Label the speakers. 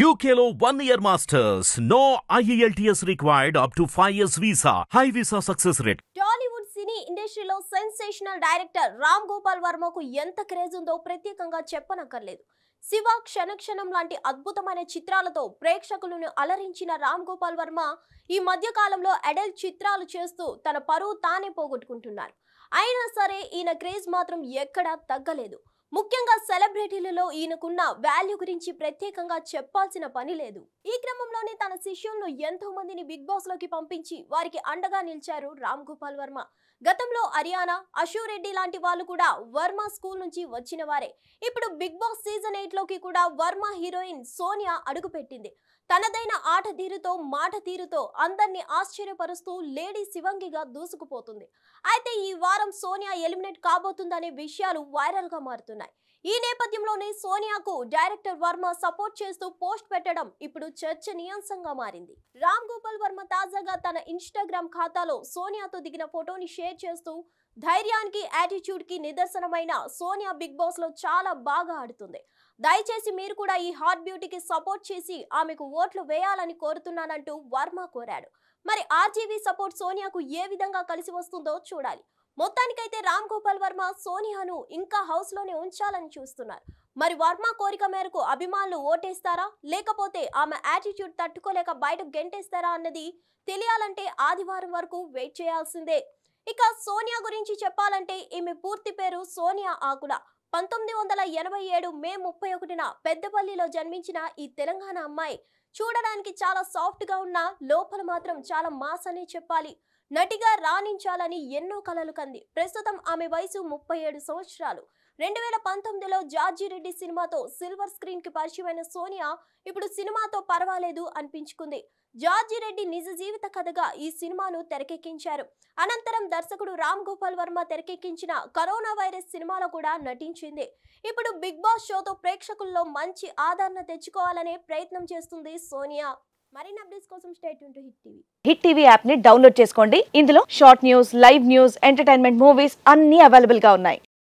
Speaker 1: యూకేలో one year masters no IELTS required up to five years visa high visa success rate Tollywood cine ఇండస్ట్రీలో sensational director Ram Gopal వర్మకు ఎంత craze ఉందో ప్రత్యేకంగా చెప్పనక్కర్లేదు శివ క్షణక్షణం లాంటి అద్భుతమైన చిత్రాలతో ప్రేక్షకులను అలరించిన రామ్ గోపాల్ వర్మ ఈ మధ్యకాలంలో కాలంలో అడల్ట్ చిత్రాలు చేస్తూ తన పరువు తానే పోగొట్టుకుంటున్నారు అయినా సరే ఈయన క్రేజ్ మాత్రం ఎక్కడా తగ్గలేదు ముఖ్యంగా సెలబ్రిటీలలో ఈయనకున్న వాల్యూ గురించి ప్రత్యేకంగా చెప్పాల్సిన పని లేదు ఈ క్రమంలోనే తన శిష్యులను ఎంతో మందిని బిగ్ బాస్ లోకి పంపించి వారికి అండగా నిలిచారు రామ్ గోపాల్ వర్మ గతంలో హరియానా అశోక్ రెడ్డి లాంటి వాళ్ళు కూడా వర్మ స్కూల్ నుంచి వచ్చిన వారే ఇప్పుడు బిగ్ బాస్ సీజన్ ఎయిట్ లోకి కూడా వర్మ హీరోయిన్ సోనియా అడుగుపెట్టింది తనదైన ఆట తీరుతో మాట తీరుతో అందరినీ ఆశ్చర్యపరుస్తూ లేడీ శివంగిగా దూసుకుపోతుంది అయితే ఈ వారం సోనియా ఎలిమినేట్ కాబోతుందనే విషయాలు వైరల్ గా మారుతున్నాయి చేస్తున్నాయి ఈ నేపథ్యంలోనే సోనియాకు డైరెక్టర్ వర్మ సపోర్ట్ చేస్తూ పోస్ట్ పెట్టడం ఇప్పుడు చర్చనీయాంశంగా మారింది రామ్ గోపాల్ వర్మ తాజాగా తన ఇన్స్టాగ్రామ్ ఖాతాలో సోనియాతో దిగిన ఫోటోని షేర్ చేస్తూ ధైర్యానికి యాటిట్యూడ్ కి నిదర్శనమైన సోనియా బిగ్ బాస్ లో చాలా బాగా ఆడుతుంది దయచేసి మీరు కూడా ఈ హాట్ బ్యూటీకి సపోర్ట్ చేసి ఆమెకు ఓట్లు వేయాలని కోరుతున్నానంటూ వర్మ కోరాడు మరి ఆర్జీవీ సపోర్ట్ సోనియాకు ఏ విధంగా కలిసి వస్తుందో చూడాలి మొత్తానికైతే రామ్ గోపాల్ వర్మ సోనియాను ఇంకా హౌస్ లోనే ఉంచాలని చూస్తున్నారు మరి వర్మ కోరిక మేరకు అభిమానులు ఓటేస్తారా లేకపోతే ఆమె యాటిట్యూడ్ తట్టుకోలేక బయట గెంటేస్తారా అన్నది తెలియాలంటే ఆదివారం వరకు వెయిట్ చేయాల్సిందే ఇక సోనియా గురించి చెప్పాలంటే ఈమె పూర్తి పేరు సోనియా ఆకుల పంతొమ్మిది వందల ఎనభై ఏడు మే ముప్పై ఒకటిన పెద్దపల్లిలో జన్మించిన ఈ తెలంగాణ అమ్మాయి చూడడానికి చాలా సాఫ్ట్గా ఉన్న లోపల మాత్రం చాలా మాస్ అనే చెప్పాలి నటిగా రాణించాలని ఎన్నో కలలు కంది ప్రస్తుతం ఆమె వయసు ముప్పై ఏడు సంవత్సరాలు రెండు వేల పంతొమ్మిదిలో జార్జి రెడ్డి సినిమాతో సిల్వర్ స్క్రీన్ కి పరిచయమైన సోనియా ఇప్పుడు సినిమాతో పర్వాలేదు అనిపించుకుంది జార్జి రెడ్డి నిజ జీవిత కథగా ఈ సినిమాను తెరకెక్కించారు అనంతరం దర్శకుడు రామ్ గోపాల్ వర్మ తెరకెక్కించిన కరోనా వైరస్ సినిమాలో కూడా నటించింది ఇప్పుడు బిగ్ బాస్ షోతో ప్రేక్షకుల్లో మంచి ఆదరణ తెచ్చుకోవాలనే ప్రయత్నం చేస్తుంది సోనియా మరిన్ని అప్డేట్స్ కోసం state to hit TV hit TV app ని డౌన్లోడ్ చేసుకోండి ఇందులో short news live news entertainment movies అన్ని అవైలబుల్ గా ఉన్నాయి